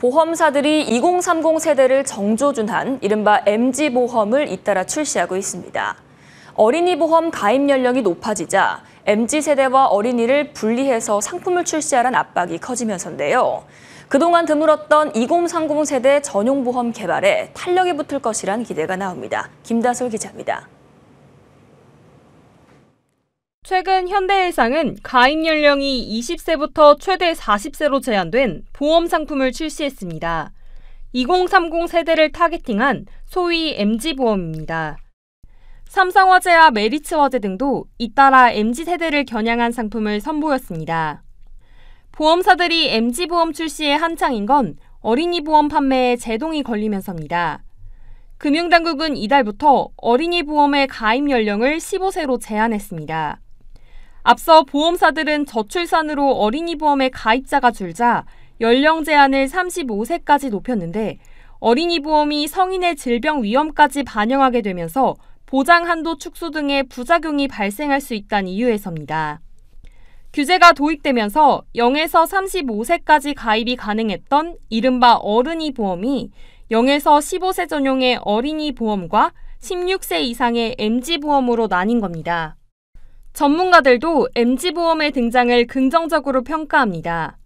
보험사들이 2030 세대를 정조준한 이른바 MG보험을 잇따라 출시하고 있습니다. 어린이 보험 가입 연령이 높아지자 MG세대와 어린이를 분리해서 상품을 출시하란 압박이 커지면서인데요. 그동안 드물었던 2030 세대 전용보험 개발에 탄력이 붙을 것이란 기대가 나옵니다. 김다솔 기자입니다. 최근 현대해상은 가입 연령이 20세부터 최대 40세로 제한된 보험 상품을 출시했습니다. 2030 세대를 타겟팅한 소위 MG보험입니다. 삼성화재와 메리츠화재 등도 잇따라 MG세대를 겨냥한 상품을 선보였습니다. 보험사들이 MG보험 출시에 한창인 건 어린이 보험 판매에 제동이 걸리면서입니다. 금융당국은 이달부터 어린이 보험의 가입 연령을 15세로 제한했습니다. 앞서 보험사들은 저출산으로 어린이 보험에 가입자가 줄자 연령 제한을 35세까지 높였는데 어린이 보험이 성인의 질병 위험까지 반영하게 되면서 보장 한도 축소 등의 부작용이 발생할 수 있다는 이유에서입니다. 규제가 도입되면서 0에서 35세까지 가입이 가능했던 이른바 어른이 보험이 0에서 15세 전용의 어린이 보험과 16세 이상의 MG 보험으로 나뉜 겁니다. 전문가들도 MG보험의 등장을 긍정적으로 평가합니다.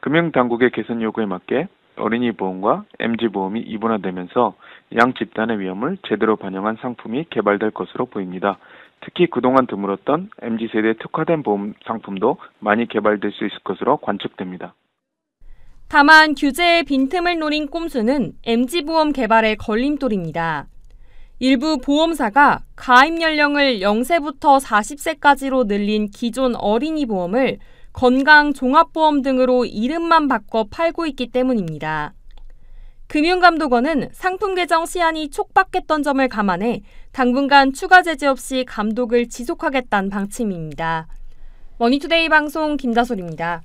금융당국의 개선 요구에 맞게 어린이 보험과 MG 보험이 이분화되면서 양 집단의 위험을 제대로 반영한 상품이 개발될 것으로 보입니다. 특히 그동안 드물었던 MG 세대 특화된 보험 상품도 많이 개발될 수 있을 것으로 관측됩니다. 다만 규제의 빈틈을 노린 꼼수는 MG 보험 개발의 걸림돌입니다. 일부 보험사가 가입 연령을 0세부터 40세까지로 늘린 기존 어린이 보험을 건강 종합보험 등으로 이름만 바꿔 팔고 있기 때문입니다. 금융감독원은 상품 개정 시한이 촉박했던 점을 감안해 당분간 추가 제재 없이 감독을 지속하겠다는 방침입니다. 머니투데이 방송 김다솔입니다.